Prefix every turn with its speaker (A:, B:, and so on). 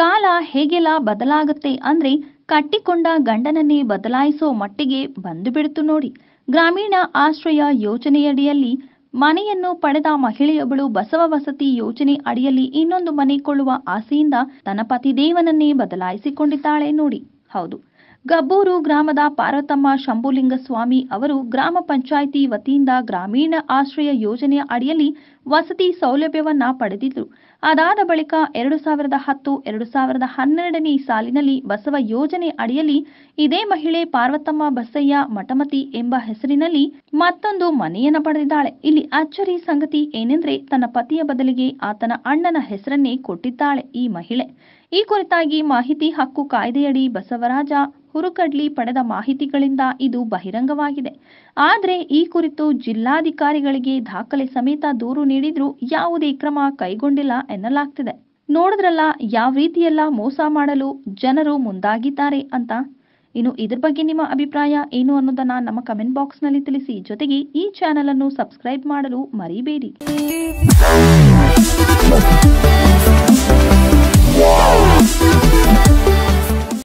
A: ಕಾಲ ಹೇಗೆಲ್ಲ ಬದಲಾಗುತ್ತೆ ಅಂದ್ರೆ ಕಟ್ಟಿಕೊಂಡ ಗಂಡನನ್ನೇ ಬದಲಾಯಿಸೋ ಮಟ್ಟಿಗೆ ಬಂದು ಬಿಡ್ತು ನೋಡಿ ಗ್ರಾಮೀಣ ಆಶ್ರಯ ಯೋಜನೆಯಡಿಯಲ್ಲಿ ಮನೆಯನ್ನು ಪಡೆದ ಮಹಿಳೆಯೊಬ್ಬಳು ಬಸವ ವಸತಿ ಯೋಜನೆ ಅಡಿಯಲ್ಲಿ ಇನ್ನೊಂದು ಮನೆ ಕೊಳ್ಳುವ ಆಸೆಯಿಂದ ತನ್ನ ಪತಿದೇವನನ್ನೇ ಬದಲಾಯಿಸಿಕೊಂಡಿದ್ದಾಳೆ ನೋಡಿ ಹೌದು ಗಬ್ಬೂರು ಗ್ರಾಮದ ಪಾರ್ವತಮ್ಮ ಶಂಭುಲಿಂಗಸ್ವಾಮಿ ಅವರು ಗ್ರಾಮ ಪಂಚಾಯಿತಿ ವತಿಯಿಂದ ಗ್ರಾಮೀಣ ಆಶ್ರಯ ಯೋಜನೆಯ ಅಡಿಯಲ್ಲಿ ವಸತಿ ಸೌಲಭ್ಯವನ್ನ ಪಡೆದಿದ್ರು ಅದಾದ ಬಳಿಕ ಎರಡು ಸಾವಿರದ ಹತ್ತು ಎರಡು ಸಾವಿರದ ಹನ್ನೆರಡನೇ ಸಾಲಿನಲ್ಲಿ ಬಸವ ಯೋಜನೆ ಅಡಿಯಲ್ಲಿ ಇದೇ ಮಹಿಳೆ ಪಾರ್ವತಮ್ಮ ಬಸಯ್ಯ ಮಠಮತಿ ಎಂಬ ಹೆಸರಿನಲ್ಲಿ ಮತ್ತೊಂದು ಮನೆಯನ್ನ ಪಡೆದಿದ್ದಾಳೆ ಇಲ್ಲಿ ಅಚ್ಚರಿ ಸಂಗತಿ ಏನೆಂದ್ರೆ ತನ್ನ ಪತಿಯ ಬದಲಿಗೆ ಆತನ ಅಣ್ಣನ ಹೆಸರನ್ನೇ ಕೊಟ್ಟಿದ್ದಾಳೆ ಈ ಮಹಿಳೆ ಈ ಕುರಿತಾಗಿ ಮಾಹಿತಿ ಹಕ್ಕು ಕಾಯ್ದೆಯಡಿ ಬಸವರಾಜ ಹುರುಕಡ್ಲಿ ಪಡೆದ ಮಾಹಿತಿಗಳಿಂದ ಇದು ಬಹಿರಂಗವಾಗಿದೆ ಆದರೆ ಈ ಕುರಿತು ಜಿಲ್ಲಾಧಿಕಾರಿಗಳಿಗೆ ದಾಖಲೆ ಸಮೇತ ದೂರು ನೀಡಿದ್ರೂ ಯಾವುದೇ ಕ್ರಮ ಕೈಗೊಂಡಿಲ್ಲ ಎನ್ನಲಾಗ್ತಿದೆ ನೋಡಿದ್ರಲ್ಲ ಯಾವ ರೀತಿಯೆಲ್ಲ ಮೋಸ ಮಾಡಲು ಜನರು ಮುಂದಾಗಿದ್ದಾರೆ ಅಂತ ಇನ್ನು ಇದ್ರ ಬಗ್ಗೆ ನಿಮ್ಮ ಅಭಿಪ್ರಾಯ ಏನು ಅನ್ನೋದನ್ನ ನಮ್ಮ ಕಮೆಂಟ್ ನಲ್ಲಿ ತಿಳಿಸಿ ಜೊತೆಗೆ ಈ ಚಾನೆಲ್ ಅನ್ನು ಸಬ್ಸ್ಕ್ರೈಬ್ ಮಾಡಲು ಮರಿಬೇಡಿ